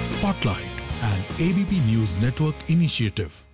Spotlight, an ABP News Network initiative.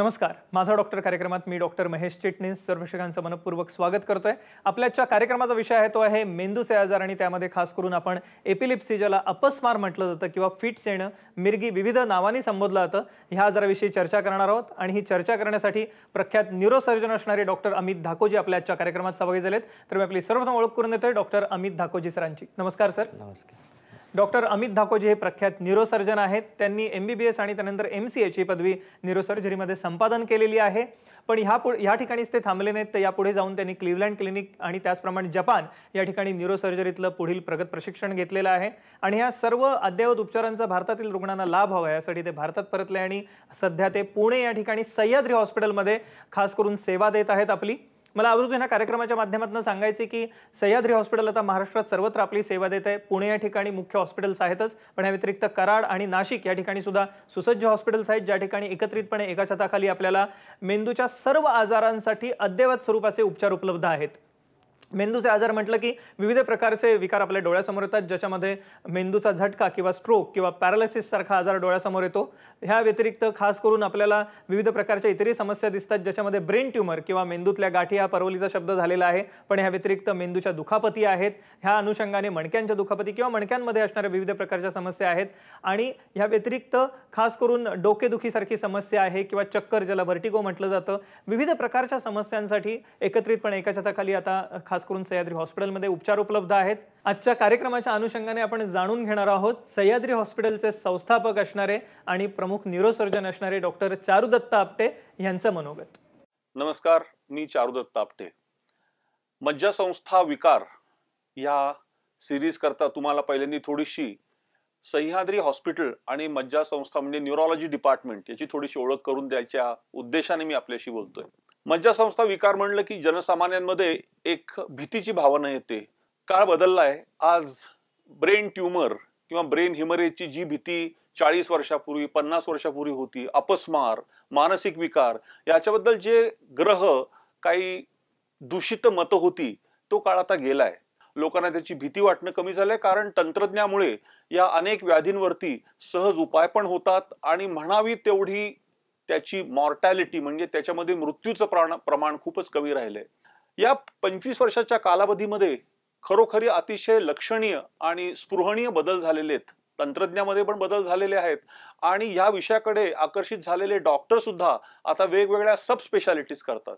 नमस्कार माझा doctor कार्यक्रमात मी डॉक्टर महेश चिटणीस सर्व शिक्षकांचं मनपूर्वक स्वागत करतोय आपल्याच्या कार्यक्रमाचा विषय आहे तो आहे मेंदूचे आजार आणि त्यामध्ये खास करून आपण एपिलिप्सी ज्याला अपस्मार म्हटलं जातं किंवा फिट्स येणं मिरगी विविध नावांनी संबोधलं जातं ह्या आजाराविषयी चर्चा करणार आहोत आणि ही चर्चा करण्यासाठी प्रख्यात न्यूरोसर्जन असणारे डॉक्टर अमित धाकोजी आपल्या आजच्या कार्यक्रमात सहभागी झालेत तर मी आपली सर्वप्रथम ओळख करून देतोय डॉक्टर अमित धाकोजी सरांची नमस्कार सर नमस्कार डॉक्टर अमित धाकोजी हे प्रख्यात न्यूरोसर्जन आहेत त्यांनी एम बी बी एस आणि त्यानंतर एम सी एची पदवी न्यूरोसर्जरीमध्ये संपादन केलेली आहे पण ह्या पु ह्या ठिकाणीच ते थांबले नाहीत तर यापुढे जाऊन त्यांनी क्लिव्हलँड क्लिनिक आणि त्याचप्रमाणे जपान या ठिकाणी न्यूरोसर्जरीतलं पुढील प्रगत प्रशिक्षण घेतलेलं आहे आणि ह्या सर्व अद्ययावत उपचारांचा भारतातील रुग्णांना लाभ हवा यासाठी ते भारतात परतले आणि सध्या ते पुणे या ठिकाणी सह्याद्री हॉस्पिटलमध्ये खास करून सेवा देत आहेत आपली मला आवर्जून ह्या कार्यक्रमाच्या माध्यमातून सांगायचे की सह्याद्री हॉस्पिटल आता महाराष्ट्रात सर्वत्र आपली सेवा देत आहे पुणे या ठिकाणी मुख्य हॉस्पिटल्स आहेतच पण या व्यतिरिक्त कराड आणि नाशिक या ठिकाणी सुद्धा सुसज्ज हॉस्पिटल्स आहेत ज्या ठिकाणी एकत्रितपणे एका छताखाली आपल्याला मेंदूच्या सर्व आजारांसाठी अद्ययावत स्वरूपाचे उपचार उपलब्ध आहेत मेंदूचे आजार म्हटलं की विविध प्रकारचे विकार आपल्या डोळ्यासमोर येतात ज्याच्यामध्ये मेंदूचा झटका किंवा स्ट्रोक किंवा पॅरालिसिससारखा आजार डोळ्यासमोर येतो ह्या व्यतिरिक्त खास करून आपल्याला विविध प्रकारच्या इतरही समस्या दिसतात ज्याच्यामध्ये ब्रेन ट्युमर किंवा मेंदूतल्या गाठी हा परवलीचा शब्द झालेला आहे पण ह्या व्यतिरिक्त मेंदूच्या दुखापती आहेत ह्या अनुषंगाने मणक्यांच्या दुखापती किंवा मणक्यांमध्ये असणाऱ्या विविध प्रकारच्या समस्या आहेत आणि ह्या व्यतिरिक्त खास करून डोकेदुखीसारखी समस्या आहे किंवा चक्कर ज्याला व्हर्टिगो म्हटलं जातं विविध प्रकारच्या समस्यांसाठी एकत्रितपणे एका छताखाली आता खास खास करून सह्याद्री हॉस्पिटलमध्ये उपचार उपलब्ध आहेत आजच्या कार्यक्रमाच्या अनुषंगाने आपण जाणून घेणार आहोत सह्याद्री हॉस्पिटलचे संस्थापक असणारे आणि प्रमुख न्यूरोसर्जन असणारे डॉक्टर चारुदत्त आपटे यांचं मनोगत नमस्कार मी चारुदत्त आपटे मज्जा संस्था विकार या सिरीज करता तुम्हाला पहिल्यांदा थोडीशी सह्याद्री हॉस्पिटल आणि मज्जा संस्था म्हणजे न्यूरोलॉजी डिपार्टमेंट याची थोडीशी ओळख करून द्यायच्या उद्देशाने मी आपल्याशी बोलतोय मज्जासंस्था विकार म्हणलं की जनसामान्यांमध्ये एक भीतीची भावना येते काळ बदललाय आज ब्रेन ट्युमर किंवा ब्रेन हिमरेजची जी भीती चाळीस वर्षापूर्वी पन्नास वर्षापूर्वी होती अपस्मार मानसिक विकार याच्याबद्दल जे ग्रह काही दूषित मतं होती तो काळ आता गेलाय लोकांना त्याची भीती वाटणं कमी झालंय कारण तंत्रज्ञामुळे या अनेक व्याधींवरती सहज उपाय पण होतात आणि म्हणावी तेवढी त्याची मॉर्टॅलिटी म्हणजे त्याच्यामध्ये मृत्यूचं प्रमाण खूपच कमी राहिलंय या पंचवीस वर्षाच्या कालावधीमध्ये खरोखरी अतिशय लक्षणीय आणि स्पृहणीय बदल झालेले आहेत तंत्रज्ञामध्ये पण बदल झालेले आहेत आणि या विषयाकडे आकर्षित झालेले डॉक्टर सुद्धा आता वेगवेगळ्या सब स्पेशालिटीज करतात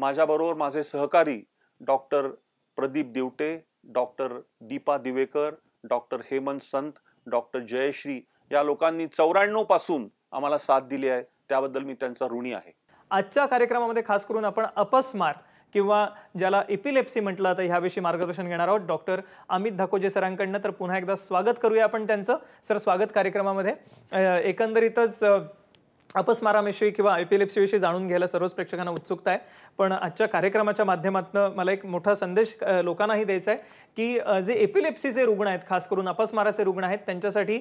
माझ्याबरोबर माझे सहकारी doctor Pradeep Divate doctor Deepa Divekar doctor Hemant Sant doctor Jayashree या लोकांनी चौऱ्याण्णवपासून पासून आम्हाला साथ दिली आहे त्याबद्दल मी त्यांचा ऋणी आहे आजच्या कार्यक्रमामध्ये खास करून आपण अपस्मार किंवा ज्याला एपिलेप्सी म्हटलं तर ह्याविषयी मार्गदर्शन घेणार आहोत डॉक्टर अमित धाकोजे सरांकडनं तर पुन्हा एकदा स्वागत करूया आपण त्यांचं सर स्वागत कार्यक्रमामध्ये एकंदरीतच अपस्माराविषयी किंवा आय पी एल एफसीविषयी जाणून घ्यायला सर्वच प्रेक्षकांना उत्सुकता आहे पण आजच्या कार्यक्रमाच्या माध्यमातून मला एक मोठा संदेश लोकांनाही द्यायचा आहे की जे एपिलेप्सीचे रुग्ण आहेत खास करून अपस्माराचे रुग्ण आहेत त्यांच्यासाठी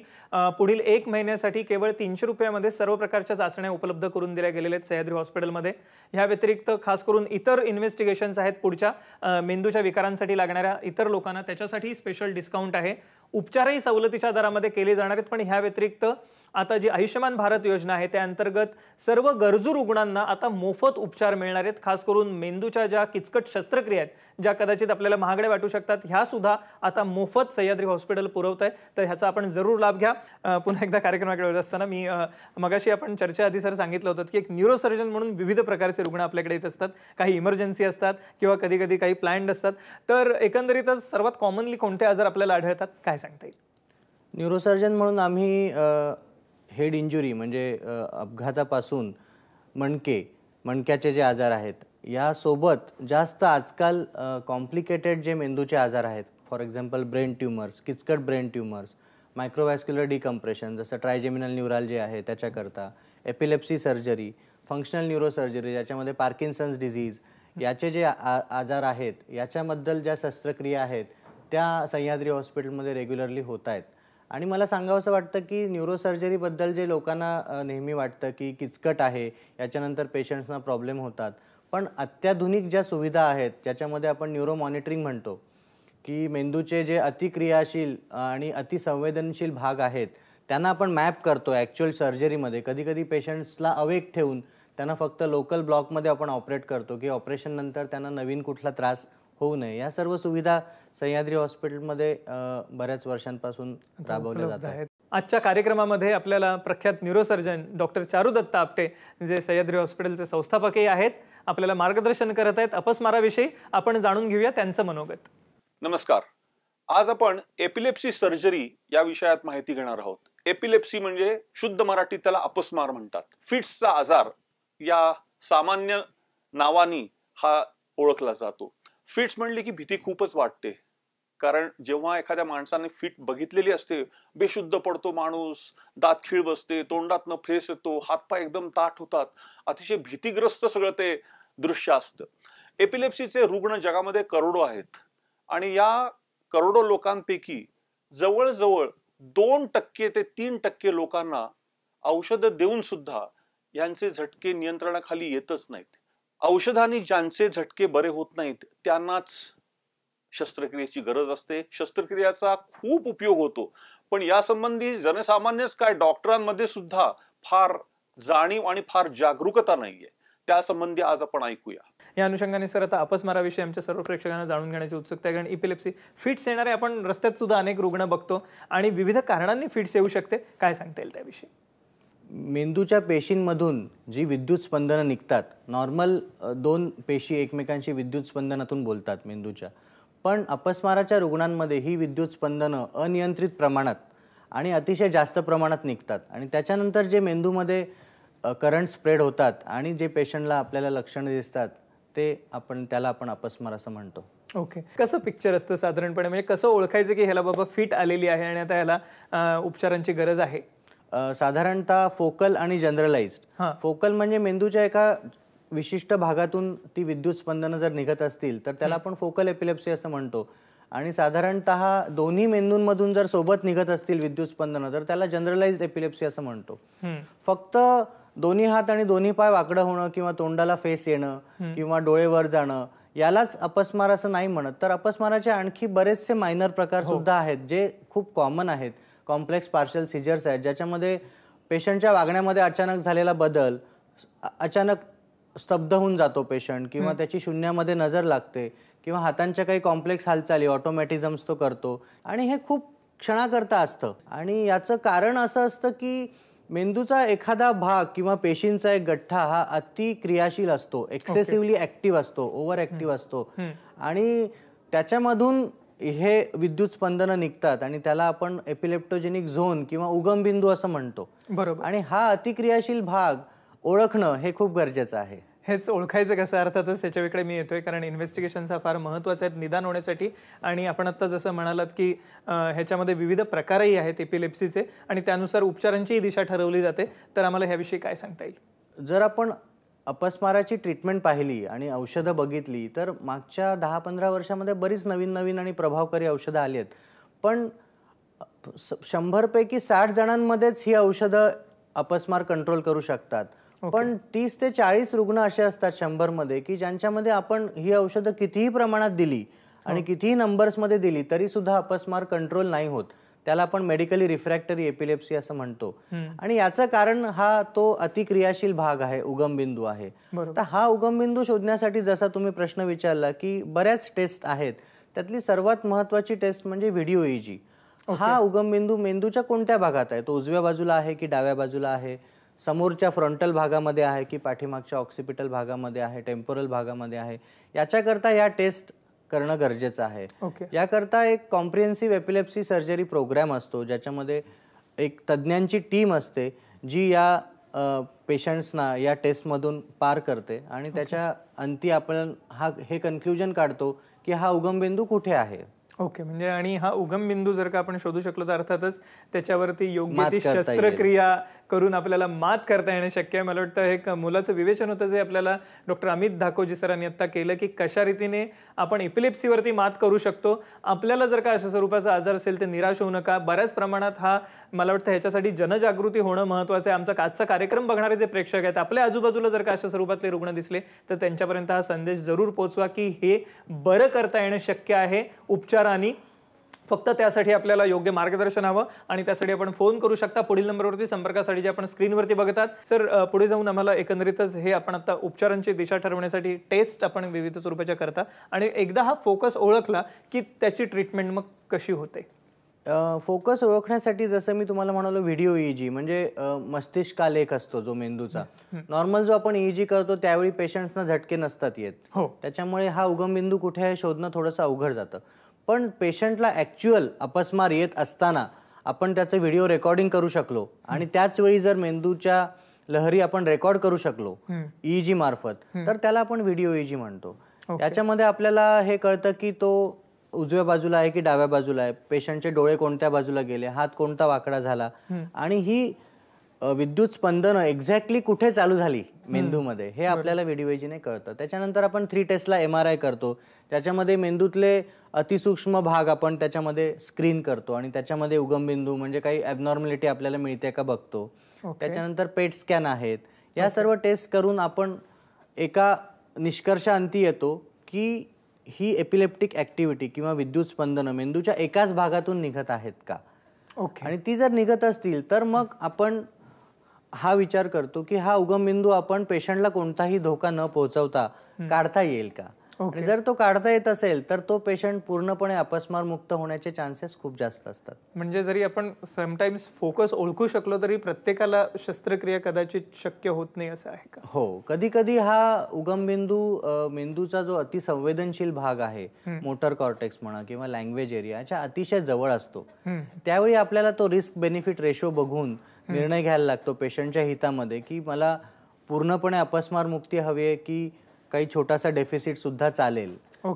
पुढील एक महिन्यासाठी केवळ तीनशे रुपयामध्ये सर्व प्रकारच्या चाचण्या उपलब्ध करून दिल्या गेलेल्या आहेत सह्याद्री हॉस्पिटलमध्ये ह्या व्यतिरिक्त खास करून इतर इन्व्हेस्टिगेशन्स आहेत पुढच्या मेंदूच्या विकारांसाठी लागणाऱ्या इतर लोकांना त्याच्यासाठी स्पेशल डिस्काउंट आहे उपचारही सवलतीच्या दरामध्ये केले जाणार आहेत पण ह्या व्यतिरिक्त आता जी आयुष्यमान भारत योजना आहे त्या अंतर्गत सर्व गरजू रुग्णांना आता मोफत उपचार मिळणार आहेत खास करून मेंदूच्या ज्या किचकट शस्त्रक्रिया आहेत ज्या कदाचित आपल्याला महागड्या वाटू शकतात ह्या सुद्धा आता मोफत सह्याद्री हॉस्पिटल पुरवत आहे तर ह्याचा आपण जरूर लाभ घ्या पुन्हा एकदा कार्यक्रमाकडे वेळ असताना मी मगाशी आपण चर्चा आधी सर सांगितलं होतं की एक न्यूरोसर्जन म्हणून विविध प्रकारचे रुग्ण आपल्याकडे येत असतात काही इमर्जन्सी असतात किंवा कधी कधी काही प्लॅन्ड असतात तर एकंदरीतच सर्वात कॉमनली कोणते आजार आपल्याला आढळतात काय सांगता येईल न्यूरोसर्जन म्हणून आम्ही हेड इंजुरी म्हणजे अपघातापासून मणके मणक्याचे जे आजार आहेत यासोबत जास्त आजकाल कॉम्प्लिकेटेड जे मेंदूचे आजार आहेत फॉर एक्झाम्पल ब्रेन ट्युमर्स किचकट ब्रेन ट्युमर्स मायक्रोवॅस्क्युलर डिकम्प्रेशन जसं ट्रायजेमिनल न्यूराल जे आहे त्याच्याकरता epilepsy surgery functional neurosurgery ज्याच्यामध्ये पार्किन्सन्स डिझीज याचे जे आ आजार आहेत याच्याबद्दल ज्या शस्त्रक्रिया आहेत त्या सह्याद्री हॉस्पिटलमध्ये रेग्युलरली होत आहेत आणि मला सांगावंसं वाटतं की न्यूरोसर्जरीबद्दल जे लोकांना नेहमी वाटतं की किचकट आहे याच्यानंतर पेशंट्सना प्रॉब्लेम होतात पण अत्याधुनिक ज्या सुविधा आहेत ज्याच्यामध्ये आपण न्यूरो मॉनिटरिंग म्हणतो की मेंदूचे जे अतिक्रियाशील आणि अतिसंवेदनशील भाग आहेत त्यांना आपण मॅप करतो ॲक्च्युअल सर्जरीमध्ये कधी कधी पेशंट्सला अवेक ठेवून त्यांना फक्त लोकल ब्लॉकमध्ये आपण ऑपरेट करतो की ऑपरेशननंतर त्यांना नवीन कुठला त्रास होऊ नये या सर्व सुविधा सह्याद्री हॉस्पिटलमध्ये बऱ्याच वर्षांपासून राबवल्या जात आहेत आजच्या कार्यक्रमामध्ये आपल्याला प्रख्यात न्यूरोसर्जन डॉक्टर चारुदत्त आपटे जे सह्याद्री हॉस्पिटलचे संस्थापकही आहेत आपल्याला मार्गदर्शन करत आहेत अपस्माराविषयी आपण जाणून घेऊया त्यांचं मनोगत नमस्कार आज आपण एपिलेप्सी सर्जरी या विषयात माहिती घेणार आहोत एपिलेप्सी म्हणजे शुद्ध मराठीत त्याला अपस्मार म्हणतात फिट्सचा आजार या सामान्य नावानी हा ओळखला जातो फिट्स म्हणले की भीती खूपच वाटते कारण जेव्हा एखाद्या माणसाने फिट बघितलेली असते बेशुद्ध पडतो माणूस दात खिळ बसते तोंडातनं फेस येतो हातपाय एकदम ताट होतात अतिशय भीतीग्रस्त सगळं ते दृश्य असतं एपिलेप्सीचे रुग्ण जगामध्ये करोडो आहेत आणि या करोडो लोकांपैकी जवळजवळ दोन टक्के ते तीन टक्के लोकांना औषधं देऊन सुद्धा यांचे झटके नियंत्रणाखाली येतच नाहीत औषधाने ज्यांचे झटके बरे होत नाहीत त्यांनाच शस्त्रक्रियेची गरज असते शस्त्रक्रियाचा खूप उपयोग होतो पण यासंबंधी जनसामान्यच काय डॉक्टरांमध्ये सुद्धा फार जाणीव आणि फार जागरूकता नाहीये त्यासंबंधी आज आपण ऐकूया या अनुषंगाने सर आता अपस्माराविषयी आमच्या सर्व प्रेक्षकांना जाणून घेण्याची उत्सुकता आहे कारण इपिलेप्सी फिट्स येणारे आपण रस्त्यात सुद्धा अनेक रुग्ण बघतो आणि विविध कारणांनी फिट्स येऊ शकते काय सांगता येईल त्याविषयी मेंदूच्या पेशींमधून जी विद्युत स्पंदनं निघतात नॉर्मल दोन पेशी एकमेकांशी विद्युत स्पंदनातून बोलतात मेंदूच्या पण अपस्माराच्या रुग्णांमध्ये ही विद्युत स्पंदनं अनियंत्रित प्रमाणात आणि अतिशय जास्त प्रमाणात निघतात आणि त्याच्यानंतर जे मेंदूमध्ये करंट स्प्रेड होतात आणि जे पेशंटला आपल्याला लक्षणं दिसतात ते आपण त्याला आपण अपस्मार असं म्हणतो ओके okay. कसं पिक्चर असतं साधारणपणे म्हणजे कसं ओळखायचं की ह्याला बाबा फिट आलेली आहे आणि आता ह्याला उपचारांची गरज आहे साधारणतः फोकल आणि जनरलाइज्ड फोकल म्हणजे मेंदूच्या एका विशिष्ट भागातून ती विद्युत स्पंदनं जर निघत असतील तर त्याला आपण फोकल एपिलेप्सी असं म्हणतो आणि साधारणतः दोन्ही मेंदूंमधून जर सोबत निघत असतील विद्युत स्पंदनं तर त्याला जनरलाइज्ड एपिलेप्सी असं म्हणतो फक्त दोन्ही हात आणि दोन्ही पाय वाकडं होणं किंवा तोंडाला फेस येणं किंवा डोळे वर जाणं यालाच अपस्मार असं नाही म्हणत तर अपस्माराचे आणखी बरेचसे मायनर प्रकार हो. सुद्धा आहेत जे खूप कॉमन आहेत कॉम्प्लेक्स पार्शल सिजर्स आहेत ज्याच्यामध्ये पेशंटच्या वागण्यामध्ये अचानक झालेला बदल अचानक स्तब्ध होऊन जातो पेशंट किंवा त्याची शून्यामध्ये नजर लागते किंवा हातांच्या काही कॉम्प्लेक्स हालचाली ऑटोमॅटिझम्स तो करतो आणि हे खूप क्षणाकरता असतं आणि याचं कारण असं असतं की मेंदूचा एखादा भाग किंवा पेशींचा एक गठ्ठा हा अति क्रियाशील असतो एक्सेसिव्हली ऍक्टिव्ह असतो ओव्हर ऍक्टिव्ह असतो आणि त्याच्यामधून हे विद्युत स्पंदनं निघतात आणि त्याला आपण एपिलेप्टोजेनिक झोन किंवा बिंदू असं म्हणतो बरोबर आणि हा अतिक्रियाशील भाग ओळखणं हे खूप गरजेचं आहे हेच ओळखायचं कसं अर्थातच विकडे मी येतोय कारण इन्व्हेस्टिगेशनचा फार महत्त्वाचा आहेत निदान होण्यासाठी आणि आपण आत्ता जसं म्हणालात की ह्याच्यामध्ये विविध प्रकारही आहेत एपिलेप्सीचे आणि त्यानुसार उपचारांचीही दिशा ठरवली जाते तर आम्हाला ह्याविषयी काय सांगता येईल जर आपण अपस्माराची ट्रीटमेंट पाहिली आणि औषधं बघितली तर मागच्या दहा पंधरा वर्षामध्ये बरीच नवीन नवीन आणि प्रभावकारी औषधं आली आहेत पण शंभरपैकी साठ जणांमध्येच ही औषधं अपस्मार कंट्रोल करू शकतात okay. पण तीस ते चाळीस रुग्ण असे असतात शंभरमध्ये की ज्यांच्यामध्ये आपण ही औषधं कितीही प्रमाणात दिली आणि हो. कितीही नंबर्समध्ये दिली तरी सुद्धा अपस्मार कंट्रोल नाही होत त्याला आपण मेडिकली रिफ्रॅक्टरी एपिलेप्सी असं म्हणतो आणि याचं कारण हा तो अतिक्रियाशील भाग आहे उगमबिंदू आहे तर हा उगमबिंदू शोधण्यासाठी जसा तुम्ही प्रश्न विचारला की बऱ्याच टेस्ट आहेत त्यातली सर्वात महत्वाची टेस्ट म्हणजे व्हिडिओ ईजी e हा उगमबिंदू मेंदूच्या कोणत्या भागात आहे तो उजव्या बाजूला आहे की डाव्या बाजूला आहे समोरच्या फ्रंटल भागामध्ये आहे की पाठीमागच्या ऑक्सिपिटल भागामध्ये आहे टेम्पोरल भागामध्ये आहे याच्याकरता या टेस्ट करणं गरजेचं आहे okay. याकरता एक कॉम्प्रिहेन्सिव्ह एपिलेप्सी सर्जरी प्रोग्राम असतो ज्याच्यामध्ये एक तज्ज्ञांची टीम असते जी या पेशंट्सना या टेस्टमधून पार करते आणि okay. त्याच्या अंती आपण हा हे कन्क्ल्युजन काढतो की हा उगमबिंदू कुठे आहे ओके म्हणजे आणि हा उगम बिंदू जर का आपण शोधू शकलो तर अर्थातच त्याच्यावरती योग्य ती शस्त्रक्रिया करून आपल्याला मात करता येणं शक्य आहे मला वाटतं हे मुलाचं विवेचन होतं जे आपल्याला डॉक्टर अमित धाकोजी सरांनी आत्ता केलं की कशा रीतीने आपण इपिलिप्सीवरती मात करू शकतो आपल्याला जर का अशा स्वरूपाचा आजार असेल तर निराश होऊ नका बऱ्याच प्रमाणात हा मला वाटतं ह्याच्यासाठी जनजागृती होणं महत्त्वाचं आहे आमचा आजचा कार्यक्रम बघणारे जे प्रेक्षक आहेत आपल्या आजूबाजूला जर का अशा स्वरूपातले रुग्ण दिसले तर त्यांच्यापर्यंत हा संदेश जरूर पोचवा की हे बरं करता येणं शक्य आहे उपचाराने फक्त त्यासाठी आपल्याला योग्य मार्गदर्शन हवं आणि त्यासाठी आपण फोन करू शकता पुढील नंबरवरती संपर्कासाठी जे आपण स्क्रीनवरती बघतात सर पुढे जाऊन आम्हाला एकंदरीतच हे आपण आता उपचारांची दिशा ठरवण्यासाठी टेस्ट आपण विविध स्वरूपाच्या करता आणि एकदा हा फोकस ओळखला की त्याची ट्रीटमेंट मग कशी होते फोकस ओळखण्यासाठी जसं मी तुम्हाला म्हणालो व्हिडिओ ईजी e म्हणजे मस्तिष्कालेख असतो जो मेंदूचा नॉर्मल जो आपण ईजी e करतो त्यावेळी पेशंट्सना झटके नसतात येत हो त्याच्यामुळे हा उगम बिंदू कुठे आहे शोधणं थोडंसं अवघड जातं पण पेशंटला ॲक्च्युअल अपस्मार येत असताना आपण त्याचं व्हिडिओ रेकॉर्डिंग करू शकलो आणि त्याच वेळी जर मेंदूच्या लहरी आपण रेकॉर्ड करू शकलो ईजी e मार्फत तर त्याला आपण व्हिडिओ ईजी e म्हणतो त्याच्यामध्ये आपल्याला हे कळतं की तो उजव्या बाजूला आहे की डाव्या बाजूला आहे पेशंटचे डोळे कोणत्या बाजूला गेले हात कोणता वाकडा झाला आणि ही विद्युत स्पंदनं एक्झॅक्टली कुठे चालू झाली मेंदूमध्ये हे आपल्याला व्हिडिओजीने कळतं त्याच्यानंतर आपण थ्री टेस्टला एम आर आय करतो त्याच्यामध्ये मेंदूतले अतिसूक्ष्म भाग आपण त्याच्यामध्ये स्क्रीन करतो आणि त्याच्यामध्ये उगमबिंदू म्हणजे काही ॲबनॉर्मॅलिटी आपल्याला मिळते का बघतो त्याच्यानंतर पेट स्कॅन आहेत या सर्व टेस्ट करून आपण एका निष्कर्षांती येतो की ही एपिलेप्टिक ॲक्टिव्हिटी किंवा विद्युत स्पंदनं मेंदूच्या एकाच भागातून निघत आहेत का ओके आणि ती जर निघत असतील तर मग आपण हा विचार करतो की हा उगम बिंदू आपण पेशंटला कोणताही धोका न पोहोचवता काढता येईल का आणि जर तो काढता येत असेल तर तो पेशंट पूर्णपणे अपस्मार मुक्त होण्याचे चान्सेस खूप जास्त असतात म्हणजे जरी आपण समटाईम्स फोकस ओळखू शकलो तरी प्रत्येकाला शस्त्रक्रिया कदाचित शक्य होत नाही असं आहे का हो कधी कधी हा बिंदू मेंदूचा जो अतिसंवेदनशील भाग आहे मोटर कॉर्टेक्स म्हणा किंवा लँग्वेज एरियाच्या अतिशय जवळ असतो त्यावेळी आपल्याला तो रिस्क बेनिफिट रेशो बघून निर्णय घ्यायला लागतो पेशंटच्या हितामध्ये की मला पूर्णपणे अपस्मार मुक्ती हवी आहे की काही छोटासा डेफिसिट सुद्धा चालेल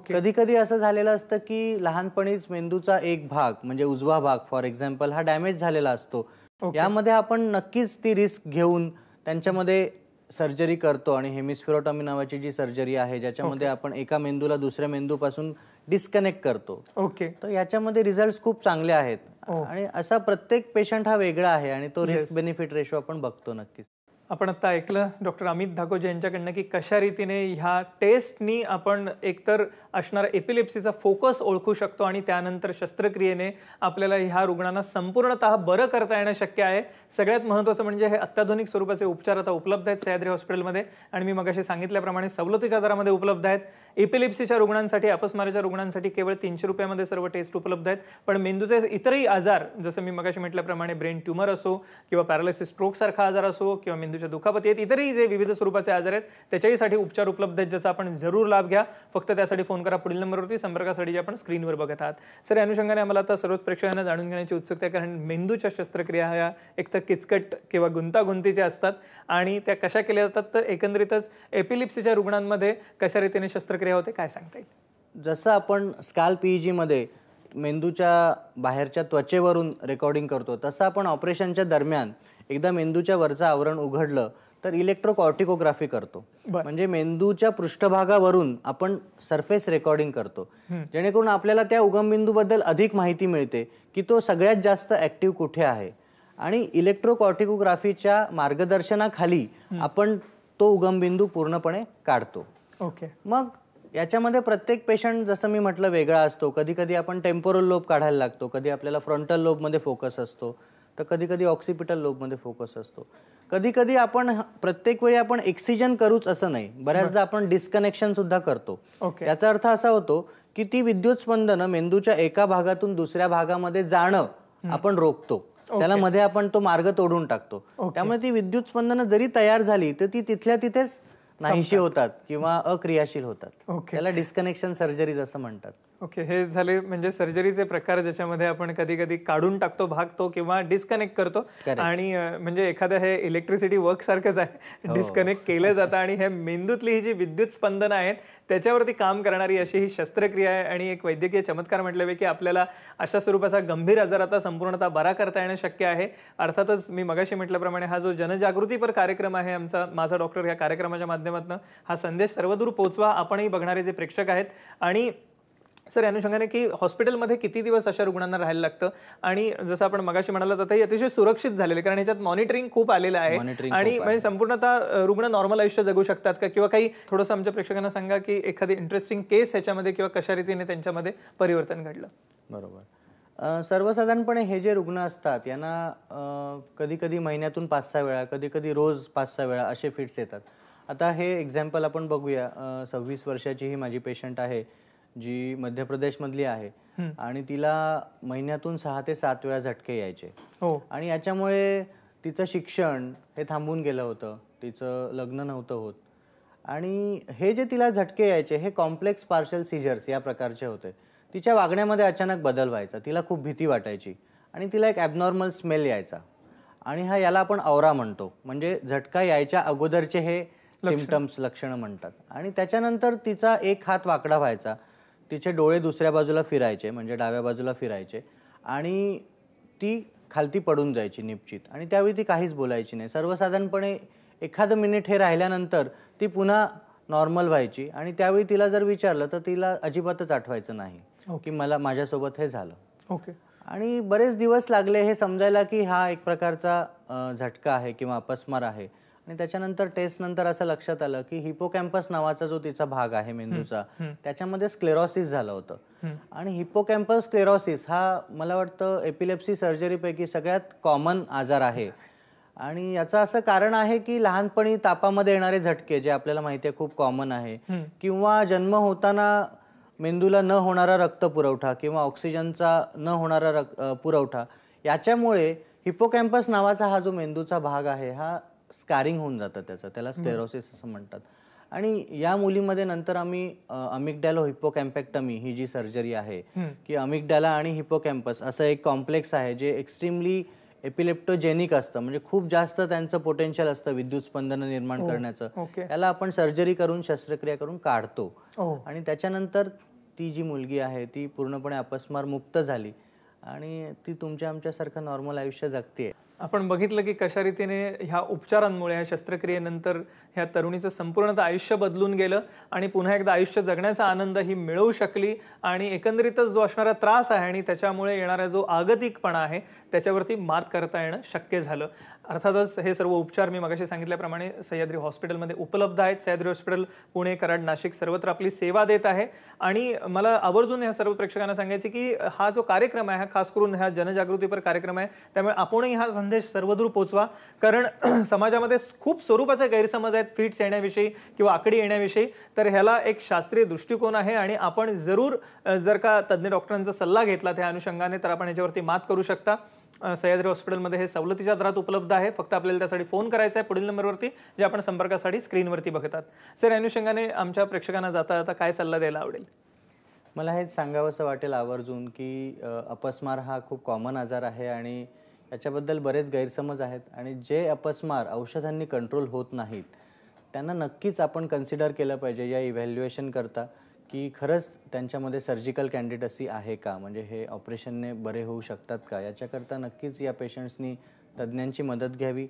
कधी कधी असं झालेलं असतं की लहानपणीच मेंदूचा एक भाग म्हणजे उजवा भाग फॉर एक्झाम्पल हा डॅमेज झालेला असतो यामध्ये आपण नक्कीच ती रिस्क घेऊन त्यांच्यामध्ये सर्जरी करतो आणि हेमिस्फिरोटॉमी नावाची जी सर्जरी आहे ज्याच्यामध्ये आपण एका मेंदूला दुसऱ्या मेंदूपासून डिस्कनेक्ट करतो ओके तर याच्यामध्ये रिझल्ट खूप चांगले आहेत oh. आणि असा प्रत्येक पेशंट हा वेगळा आहे आणि तो रिस्क बेनिफिट रेशो आपण बघतो नक्कीच आपण आत्ता ऐकलं डॉक्टर अमित धाकोजी यांच्याकडनं की कशा रीतीने ह्या टेस्टनी आपण एकतर असणारा एपिलेप्सीचा फोकस ओळखू शकतो आणि त्यानंतर शस्त्रक्रियेने आपल्याला ह्या रुग्णांना संपूर्णत बरं करता येणं शक्य आहे सगळ्यात महत्त्वाचं म्हणजे हे अत्याधुनिक स्वरूपाचे उपचार आता उपलब्ध आहेत सह्याद्री हॉस्पिटलमध्ये आणि मी मगाशी सांगितल्याप्रमाणे सवलतीच्या दरामध्ये उपलब्ध आहेत एपिलेप्सीच्या रुग्णांसाठी अपस्माराच्या रुग्णांसाठी केवळ तीनशे रुपयामध्ये सर्व टेस्ट उपलब्ध आहेत पण मेंदूचे इतरही आजार जसं मी मगाशी म्हटल्याप्रमाणे ब्रेन ट्युमर असो किंवा पॅरालिसिस स्ट्रोकसारखा आजार असो किंवा मेंदूच्या दुखापती आहेत इतरही जे विविध स्वरूपाचे आजार आहेत त्याच्याहीसाठी उपचार उपलब्ध आहेत ज्याचा आपण जरूर लाभ घ्या फक्त त्यासाठी फोन करा पुढील नंबरवरती संपर्कासाठी जे आपण स्क्रीनवर बघत आहात सर अनुषंगाने आम्हाला आता सर्वच प्रेक्षकांना जाणून घेण्याची उत्सुकता आहे कारण मेंदूच्या शस्त्रक्रिया ह्या एक तर किचकट किंवा गुंतागुंतीच्या असतात आणि त्या कशा केल्या जातात तर एकंदरीतच एपिलिप्सीच्या रुग्णांमध्ये कशा रीतीने शस्त्रक्रिया होते काय सांगता येईल जसं आपण स्काल मध्ये मेंदूच्या बाहेरच्या त्वचेवरून रेकॉर्डिंग करतो तसं आपण ऑपरेशनच्या दरम्यान एकदा मेंदूच्या वरचं आवरण उघडलं तर इलेक्ट्रोकॉर्टिकोग्राफी करतो म्हणजे मेंदूच्या पृष्ठभागावरून आपण सरफेस रेकॉर्डिंग करतो जेणेकरून आपल्याला त्या उगमबिंदूबद्दल अधिक माहिती मिळते की तो सगळ्यात जास्त ऍक्टिव्ह कुठे आहे आणि इलेक्ट्रोकॉर्टिकोग्राफीच्या मार्गदर्शनाखाली आपण तो उगमबिंदू पूर्णपणे काढतो ओके मग याच्यामध्ये प्रत्येक पेशंट जसं मी म्हटलं वेगळा असतो कधी कधी आपण टेम्पोरल लोब काढायला लागतो कधी आपल्याला फ्रंटल लोबमध्ये फोकस असतो तर कधी कधी ऑक्सिपिटल लोबमध्ये फोकस असतो कधी कधी आपण प्रत्येक वेळी आपण एक्सिजन करूच असं नाही बऱ्याचदा आपण डिस्कनेक्शन सुद्धा करतो याचा अर्थ असा होतो की ती विद्युत स्पंदनं मेंदूच्या एका भागातून दुसऱ्या भागामध्ये जाणं आपण रोखतो त्याला मध्ये आपण तो मार्ग तोडून टाकतो त्यामुळे ती विद्युत स्पंदनं जरी तयार झाली तर ती तिथल्या तिथेच नाहीशी होतात किंवा अक्रियाशील होतात त्याला डिस्कनेक्शन सर्जरीज असं म्हणतात ओके हे झाले म्हणजे सर्जरीचे प्रकार ज्याच्यामध्ये आपण कधी कधी काढून टाकतो भाग तो किंवा डिस्कनेक्ट करतो आणि म्हणजे एखाद्या हे इलेक्ट्रिसिटी वर्क सारखंच आहे डिस्कनेक्ट हो. केलं जातं आणि हे मेंदूतली ही जी विद्युत स्पंदन आहेत त्याच्यावरती काम करणारी अशी ही शस्त्रक्रिया आहे आणि एक वैद्यकीय चमत्कार की आपल्याला अशा स्वरूपाचा गंभीर आजार आता संपूर्णतः बरा करता येणं शक्य आहे अर्थातच मी मगाशी म्हटल्याप्रमाणे हा जो जनजागृतीपर कार्यक्रम आहे आमचा माझा डॉक्टर या कार्यक्रमाच्या माध्यमातून हा संदेश सर्वदूर पोहोचवा आपणही बघणारे जे प्रेक्षक आहेत आणि सर या अनुषंगाने की हॉस्पिटलमध्ये किती दिवस अशा रुग्णांना राहायला लागतं आणि जसं आपण मगाशी म्हणाला तर अतिशय सुरक्षित झालेले कारण ह्याच्यात मॉनिटरिंग खूप आलेलं आहे आणि म्हणजे संपूर्णतः रुग्ण नॉर्मल आयुष्य जगू शकतात का किंवा काही थोडंसं आमच्या प्रेक्षकांना सांगा की एखादी इंटरेस्टिंग केस ह्याच्यामध्ये किंवा कशा रीतीने त्यांच्यामध्ये परिवर्तन घडलं बरोबर सर्वसाधारणपणे हे जे रुग्ण असतात यांना कधी कधी महिन्यातून पाच सहा वेळा कधी कधी रोज पाच सहा वेळा असे फिट्स येतात आता हे एक्झाम्पल आपण बघूया सव्वीस वर्षाची ही माझी पेशंट आहे जी मध्य प्रदेशमधली आहे आणि तिला महिन्यातून सहा ते सात वेळा झटके यायचे हो. आणि याच्यामुळे तिचं शिक्षण हे थांबून गेलं होतं तिचं लग्न नव्हतं होत आणि हे जे तिला झटके यायचे हे कॉम्प्लेक्स पार्शल सीजर्स या प्रकारचे होते तिच्या वागण्यामध्ये अचानक बदल व्हायचा तिला खूप भीती वाटायची आणि तिला एक ॲबनॉर्मल स्मेल यायचा आणि हा याला आपण औरा म्हणतो म्हणजे झटका यायच्या अगोदरचे हे सिमटम्स लक्षणं म्हणतात आणि त्याच्यानंतर तिचा एक हात वाकडा व्हायचा तिचे डोळे दुसऱ्या बाजूला फिरायचे म्हणजे डाव्या बाजूला फिरायचे आणि ती खालती पडून जायची निपचित आणि त्यावेळी ती काहीच बोलायची नाही सर्वसाधारणपणे एखादं मिनिट हे राहिल्यानंतर ती पुन्हा नॉर्मल व्हायची आणि त्यावेळी तिला जर विचारलं तर तिला अजिबातच आठवायचं नाही की मला माझ्यासोबत हे झालं ओके आणि बरेच दिवस लागले हे समजायला की हा एक प्रकारचा झटका आहे किंवा अपस्मार आहे आणि त्याच्यानंतर टेस्ट नंतर असं लक्षात आलं की हिपोकॅम्पस नावाचा जो तिचा भाग आहे मेंदूचा त्याच्यामध्ये स्क्लेरॉसिस झालं होतं आणि हिपोकॅम्पस स्क्लेरॉसिस हा मला वाटतं एपिलेप्सी सर्जरीपैकी सगळ्यात कॉमन आजार आहे आणि याचं असं कारण आहे की लहानपणी तापामध्ये येणारे झटके जे आपल्याला माहिती आहे खूप कॉमन आहे किंवा जन्म होताना मेंदूला न होणारा रक्त पुरवठा किंवा ऑक्सिजनचा न होणारा रक्त पुरवठा याच्यामुळे हिपोकॅम्पस नावाचा हा जो मेंदूचा भाग आहे हा स्कॅरिंग होऊन जातं त्याचं त्याला स्टेरोसिस असं म्हणतात आणि या मुलीमध्ये नंतर आम्ही अमिकडॅलो हिप्पोकॅम्पॅक्टमी ही जी सर्जरी आहे की डॅला आणि हिपोकॅम्पस असं एक कॉम्प्लेक्स आहे जे एक्स्ट्रीमली एपिलेप्टोजेनिक असतं म्हणजे खूप जास्त त्यांचं पोटेन्शियल असतं विद्युत स्पंदन निर्माण हो. करण्याचं त्याला आपण सर्जरी करून शस्त्रक्रिया करून काढतो हो. आणि त्याच्यानंतर ती जी मुलगी आहे ती पूर्णपणे अपस्मार मुक्त झाली आणि ती तुमच्या आमच्यासारखं नॉर्मल आयुष्य जगते आपण बघितलं की कशा रीतीने ह्या उपचारांमुळे ह्या शस्त्रक्रियेनंतर ह्या तरुणीचं संपूर्णतः आयुष्य बदलून गेलं आणि पुन्हा एकदा आयुष्य जगण्याचा आनंद ही मिळवू शकली आणि एकंदरीतच जो असणारा त्रास आहे आणि त्याच्यामुळे येणारा जो आगतिकपणा आहे त्याच्यावरती मात करता येणं शक्य झालं अर्थातच हे सर्व उपचार मी मगाशी सांगितल्याप्रमाणे सह्याद्री हॉस्पिटलमध्ये उपलब्ध आहेत सह्याद्री हॉस्पिटल पुणे कराड नाशिक सर्वत्र आपली सेवा देत आहे आणि मला आवर्जून ह्या सर्व प्रेक्षकांना सांगायचे की हा जो कार्यक्रम आहे हा खास करून ह्या जनजागृतीपर कार्यक्रम आहे त्यामुळे आपणही हा संदेश सर्वदूर पोचवा कारण समाजामध्ये खूप स्वरूपाचे गैरसमज आहेत फिट्स येण्याविषयी किंवा आकडी येण्याविषयी तर ह्याला एक शास्त्रीय दृष्टिकोन आहे आणि आपण जरूर जर का तज्ज्ञ डॉक्टरांचा सल्ला घेतला त्या अनुषंगाने तर आपण याच्यावरती मात करू शकता सह्याद्री हॉस्पिटलमध्ये हे सवलतीच्या दरात उपलब्ध आहे फक्त आपल्याला त्यासाठी फोन करायचा आहे पुढील नंबरवरती जे आपण संपर्कासाठी स्क्रीनवरती बघतात सर या अनुषंगाने आमच्या प्रेक्षकांना जाता जाता काय सल्ला द्यायला आवडेल मला हे सांगावंसं वाटेल आवर्जून की अपस्मार हा खूप कॉमन आजार आहे आणि याच्याबद्दल बरेच गैरसमज आहेत आणि जे अपस्मार औषधांनी कंट्रोल होत नाहीत त्यांना नक्कीच आपण कन्सिडर केलं पाहिजे या इव्हॅल्युएशन करता की खरंच त्यांच्यामध्ये सर्जिकल कॅन्डिडसी आहे का म्हणजे हे ऑपरेशनने बरे होऊ शकतात का याच्याकरता नक्कीच या पेशंट्सनी तज्ज्ञांची मदत घ्यावी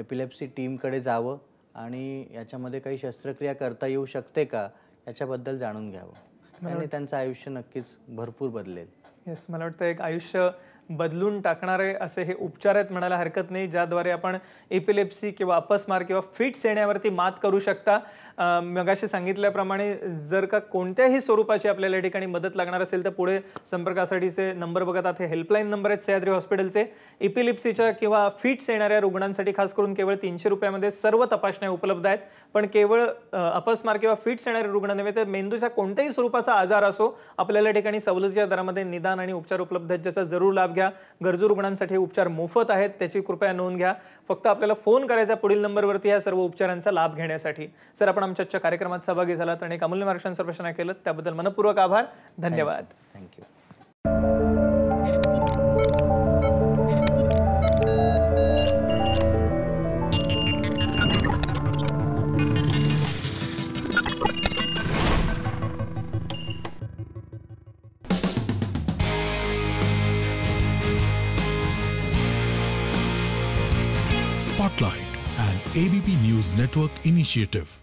एपिलेप्सी टीमकडे जावं आणि याच्यामध्ये काही शस्त्रक्रिया करता येऊ शकते का याच्याबद्दल जाणून घ्यावं आणि त्यांचं आयुष्य नक्कीच भरपूर बदलेल येस मला वाटतं एक आयुष्य बदलून टाकणारे असे हे उपचार आहेत म्हणायला हरकत नाही ज्याद्वारे आपण एपिलेप्सी किंवा अपस्मार किंवा फिट्स येण्यावरती मात करू शकता मगाशी सांगितल्याप्रमाणे जर का कोणत्याही स्वरूपाची आपल्याला या ठिकाणी मदत लागणार असेल तर पुढे संपर्कासाठीचे नंबर बघत आता हेल्पलाईन नंबर आहेत सह्याद्री हॉस्पिटलचे इपिलिप्सीच्या किंवा फिट्स येणाऱ्या रुग्णांसाठी खास करून केवळ तीनशे रुपयामध्ये सर्व तपासण्या उपलब्ध आहेत पण केवळ अपस्मार किंवा फिट्स येणाऱ्या रुग्ण नव्हे तर मेंदूच्या कोणत्याही स्वरूपाचा आजार असो आपल्याला ठिकाणी सवलतीच्या दरामध्ये निदान आणि उपचार उपलब्ध आहेत ज्याचा जरूर लाभ घ्या गरजू रुग्णांसाठी उपचार मोफत आहेत त्याची कृपया नोंद घ्या फक्त आपल्याला फोन करायचा पुढील नंबरवरती या सर्व उपचारांचा लाभ घेण्यासाठी सर आपण आमच्या कार्यक्रमात सहभागी झालात आणि एक अमूल्य मार्गदर्शन सर्वेक्षण केलं त्याबद्दल मनपूर्वक आभार धन्यवाद thank you Spotlight, an ABP News Network initiative.